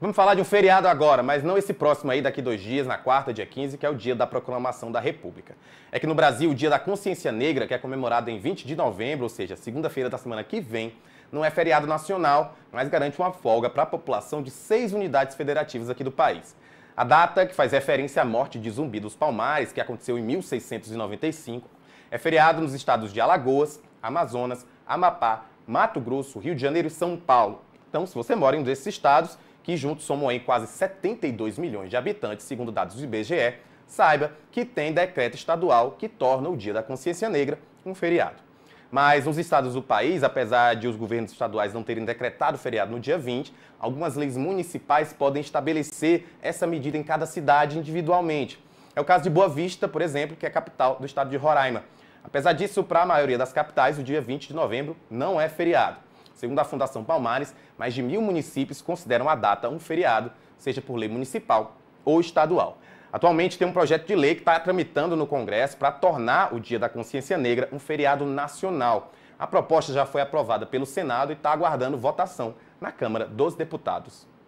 Vamos falar de um feriado agora, mas não esse próximo aí, daqui dois dias, na quarta, dia 15, que é o dia da proclamação da República. É que no Brasil, o dia da consciência negra, que é comemorado em 20 de novembro, ou seja, segunda-feira da semana que vem, não é feriado nacional, mas garante uma folga para a população de seis unidades federativas aqui do país. A data, que faz referência à morte de Zumbi dos Palmares, que aconteceu em 1695, é feriado nos estados de Alagoas, Amazonas, Amapá, Mato Grosso, Rio de Janeiro e São Paulo. Então, se você mora em um desses estados, que juntos somam aí quase 72 milhões de habitantes, segundo dados do IBGE, saiba que tem decreto estadual que torna o Dia da Consciência Negra um feriado. Mas nos estados do país, apesar de os governos estaduais não terem decretado feriado no dia 20, algumas leis municipais podem estabelecer essa medida em cada cidade individualmente. É o caso de Boa Vista, por exemplo, que é a capital do estado de Roraima. Apesar disso, para a maioria das capitais, o dia 20 de novembro não é feriado. Segundo a Fundação Palmares, mais de mil municípios consideram a data um feriado, seja por lei municipal ou estadual. Atualmente tem um projeto de lei que está tramitando no Congresso para tornar o Dia da Consciência Negra um feriado nacional. A proposta já foi aprovada pelo Senado e está aguardando votação na Câmara dos Deputados.